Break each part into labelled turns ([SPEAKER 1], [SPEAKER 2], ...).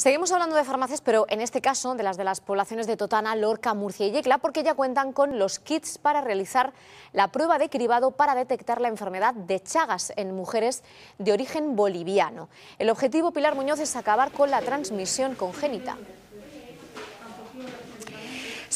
[SPEAKER 1] Seguimos hablando de farmacias, pero en este caso de las de las poblaciones de Totana, Lorca, Murcia y Yecla, porque ya cuentan con los kits para realizar la prueba de cribado para detectar la enfermedad de Chagas en mujeres de origen boliviano. El objetivo, Pilar Muñoz, es acabar con la transmisión congénita.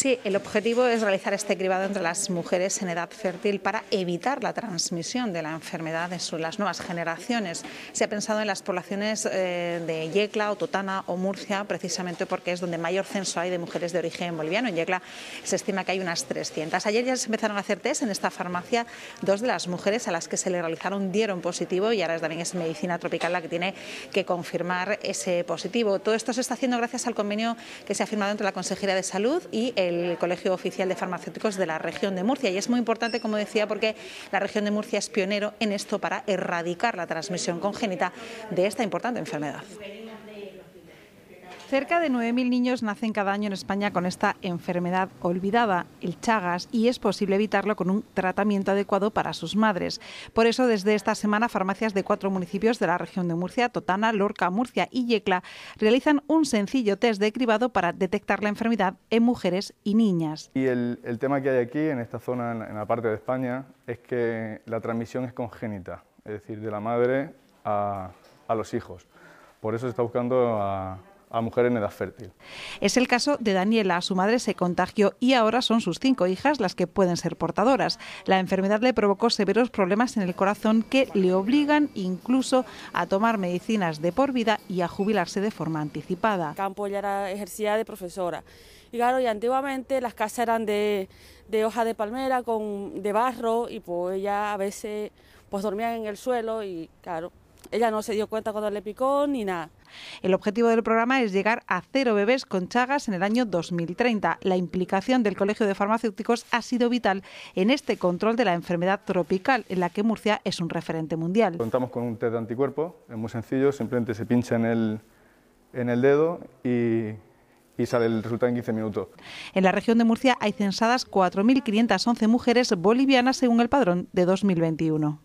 [SPEAKER 1] Sí, el objetivo es realizar este cribado entre las mujeres en edad fértil para evitar la transmisión de la enfermedad en las nuevas generaciones. Se ha pensado en las poblaciones eh, de Yecla, o Totana o Murcia, precisamente porque es donde mayor censo hay de mujeres de origen boliviano. En Yecla se estima que hay unas 300. Ayer ya se empezaron a hacer test en esta farmacia. Dos de las mujeres a las que se le realizaron dieron positivo y ahora también es Medicina Tropical la que tiene que confirmar ese positivo. Todo esto se está haciendo gracias al convenio que se ha firmado entre la Consejería de Salud y el el Colegio Oficial de Farmacéuticos de la región de Murcia. Y es muy importante, como decía, porque la región de Murcia es pionero en esto para erradicar la transmisión congénita de esta importante enfermedad. Cerca de 9.000 niños nacen cada año en España con esta enfermedad olvidada, el Chagas, y es posible evitarlo con un tratamiento adecuado para sus madres. Por eso, desde esta semana, farmacias de cuatro municipios de la región de Murcia, Totana, Lorca, Murcia y Yecla, realizan un sencillo test de cribado para detectar la enfermedad en mujeres y niñas.
[SPEAKER 2] Y el, tema que hay aquí, en esta zona, en la, parte de España, es que la transmisión es congénita, es decir, de la madre a, a los hijos. Por eso se está buscando a a mujer en edad fértil.
[SPEAKER 1] Es el caso de Daniela. Su madre se contagió y ahora son sus cinco hijas las que pueden ser portadoras. La enfermedad le provocó severos problemas en el corazón que le obligan incluso a tomar medicinas de por vida y a jubilarse de forma
[SPEAKER 3] anticipada. Campo ya era, ejercía de profesora. Y claro, y antiguamente las casas eran de, de hoja de palmera, con, de barro, y pues ella a veces pues dormía en el suelo y claro, ella no se dio cuenta cuando le picó ni nada.
[SPEAKER 1] El objetivo del programa es llegar a cero bebés con Chagas en el año 2030. La implicación del Colegio de Farmacéuticos ha sido vital en este control de la enfermedad tropical, en la que Murcia es un referente mundial.
[SPEAKER 2] Contamos con un test de anticuerpo, es muy sencillo, simplemente se pincha en el, dedo y y sale el resultado en 15 minutos.
[SPEAKER 1] En la región de Murcia hay censadas 4.511 mujeres bolivianas según el padrón de 2021.